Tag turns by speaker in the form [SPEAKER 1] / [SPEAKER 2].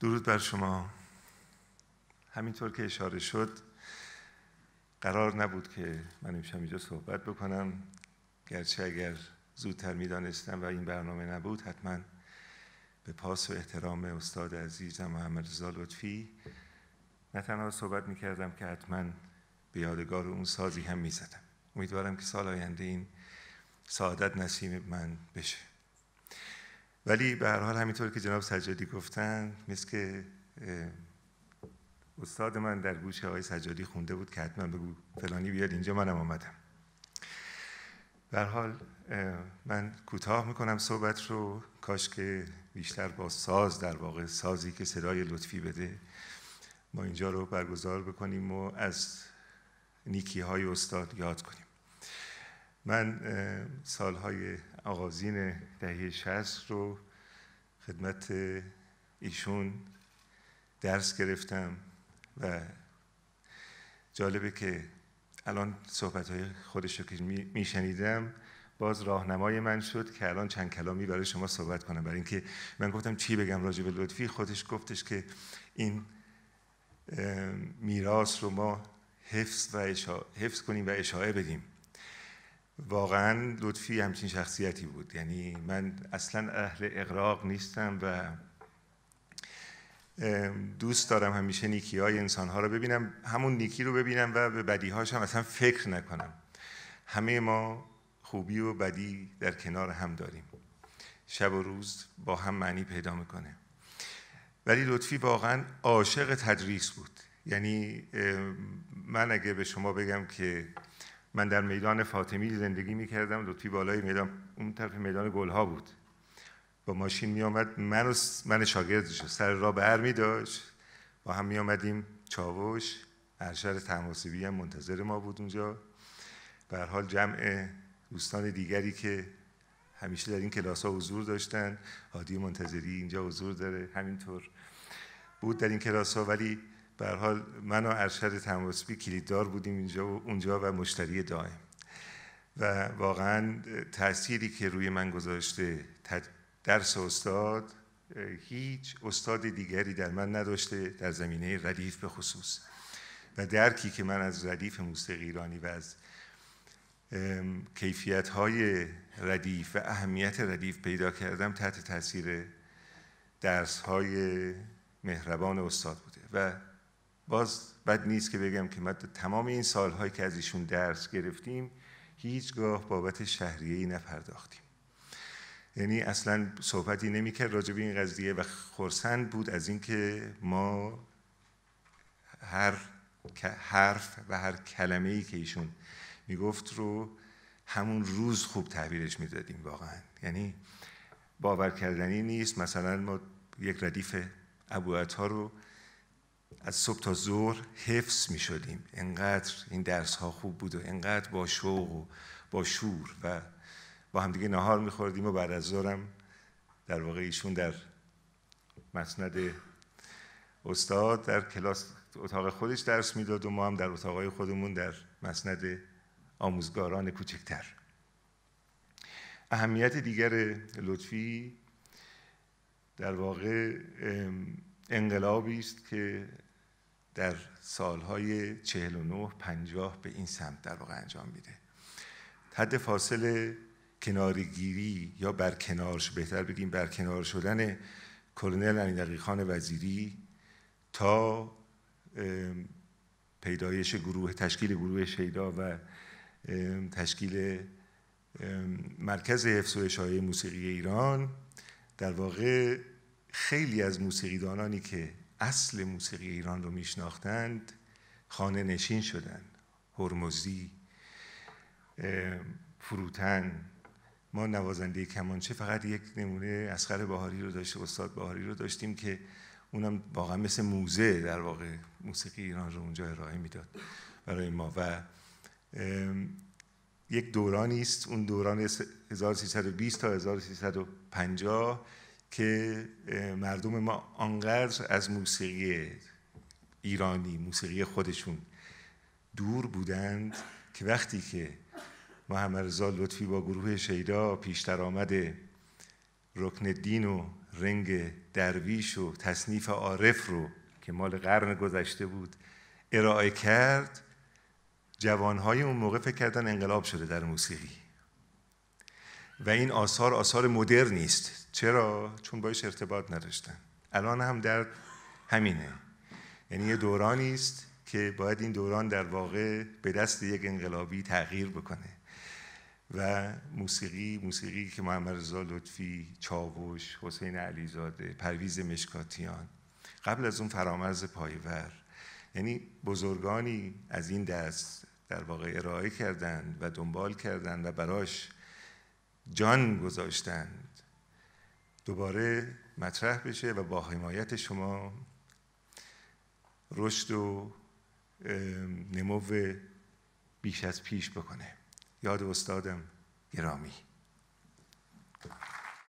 [SPEAKER 1] درود بر شما همینطور که اشاره شد قرار نبود که من امشب اینجا صحبت بکنم گرچه اگر زودتر میدانستم و این برنامه نبود حتما به پاس و احترام استاد عزیزم محمد رضا لطفی نه تنها صحبت میکردم که حتما به یادگار اون سازی هم میزدم امیدوارم که سال آینده این سعادت نصیب من بشه ولی به هر حال همینطور که جناب سجادی گفتن مثل که استاد من در گوش آقای سجادی خونده بود که حتما بگو فلانی بیاد اینجا منم آمدم به حال من کوتاه میکنم صحبت رو کاش که بیشتر با ساز در واقع سازی که صدای لطفی بده ما اینجا رو برگزار بکنیم و از نیکی های استاد یاد کنیم من سالهای آغازین دهه شست رو خدمت ایشون درس گرفتم و جالبه که الان صحبت های خودش رو که میشنیدم باز راهنمای من شد که الان چند کلامی برای شما صحبت کنم برای اینکه من گفتم چی بگم راجع به لطفی خودش گفتش که این میراث رو ما حفظ و حفظ کنیم و اشاعه بدیم واقعا لطفی همچین شخصیتی بود یعنی من اصلا اهل اقراق نیستم و دوست دارم همیشه نیکی های انسان ها رو ببینم همون نیکی رو ببینم و به بدی هاش هم اصلا فکر نکنم همه ما خوبی و بدی در کنار هم داریم شب و روز با هم معنی پیدا میکنه ولی لطفی واقعا عاشق تدریس بود یعنی من اگه به شما بگم که من در میدان فاطمی زندگی میکردم لطفی بالای میدان اون طرف میدان گلها بود با ماشین میامد من و من شاگردش سر را بر می داشت با هم میآمدیم چاوش ارشد تماسیبی هم منتظر ما بود اونجا به حال جمع دوستان دیگری که همیشه در این کلاس ها حضور داشتن عادی منتظری اینجا حضور داره همینطور بود در این کلاس ولی بر حال من و ارشد تماسبی کلیددار بودیم اینجا و اونجا و مشتری دائم و واقعا تأثیری که روی من گذاشته درس استاد هیچ استاد دیگری در من نداشته در زمینه ردیف به خصوص و درکی که من از ردیف موسیقی ایرانی و از کیفیت های ردیف و اهمیت ردیف پیدا کردم تحت تاثیر درس های مهربان استاد بوده و باز بد نیست که بگم که ما تمام این سالهایی که از ایشون درس گرفتیم هیچگاه بابت شهریه ای نپرداختیم یعنی اصلا صحبتی نمیکرد راجع به این قضیه و خرسند بود از اینکه ما هر حرف و هر کلمه ای که ایشون میگفت رو همون روز خوب تحویلش میدادیم واقعا یعنی باور کردنی نیست مثلا ما یک ردیف ابو رو از صبح تا ظهر حفظ می شدیم انقدر این درس ها خوب بود و انقدر با شوق و با شور و با همدیگه نهار می خوردیم و بعد از ظهرم در واقع ایشون در مسند استاد در کلاس اتاق خودش درس میداد و ما هم در اتاقای خودمون در مسند آموزگاران کوچکتر اهمیت دیگر لطفی در واقع انقلابی است که در سالهای 49 50 به این سمت در واقع انجام میده حد فاصله کنارگیری یا برکنارش بهتر بگیم برکنار شدن کلونل دقیق خان وزیری تا پیدایش گروه تشکیل گروه شیدا و تشکیل مرکز حفظ و موسیقی ایران در واقع خیلی از موسیقیدانانی که اصل موسیقی ایران رو میشناختند خانه نشین شدن هرمزی فروتن ما نوازنده کمانچه فقط یک نمونه اسخر باهاری رو داشت استاد باهاری رو داشتیم که اونم واقعا مثل موزه در واقع موسیقی ایران رو اونجا ارائه میداد برای ما و یک دورانی است اون دوران 1320 تا 1350 که مردم ما آنقدر از موسیقی ایرانی موسیقی خودشون دور بودند که وقتی که محمد رضا لطفی با گروه شیدا پیشتر آمده رکن دین و رنگ درویش و تصنیف عارف رو که مال قرن گذشته بود ارائه کرد جوانهای اون موقع فکر کردن انقلاب شده در موسیقی و این آثار آثار مدرن نیست. چرا چون باش ارتباط نداشتن الان هم در همینه یعنی یه دورانی است که باید این دوران در واقع به دست یک انقلابی تغییر بکنه و موسیقی موسیقی که محمد رضا لطفی چاوش حسین علیزاده پرویز مشکاتیان قبل از اون فرامرز پایور یعنی بزرگانی از این دست در واقع ارائه کردند و دنبال کردند و براش جان گذاشتند دوباره مطرح بشه و با حمایت شما رشد و نمو بیش از پیش بکنه یاد استادم گرامی